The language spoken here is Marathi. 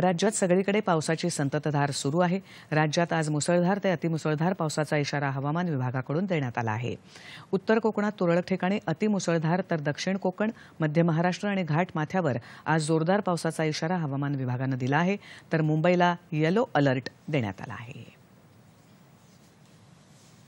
राज्यात सगळीकडे पावसाची संततधार सुरू आहे राज्यात आज मुसळधार ते अतिमुसळधार पावसाचा इशारा हवामान विभागाकडून देण्यात आला आहे उत्तर कोकणात तुरळक ठिकाणी अतिमुसळधार तर दक्षिण कोकण मध्य महाराष्ट्र आणि घाट माथ्यावर आज जोरदार पावसाचा इशारा हवामान विभागानं दिला आहे तर मुंबईला येलो अलर्ट देण्यात आला आहे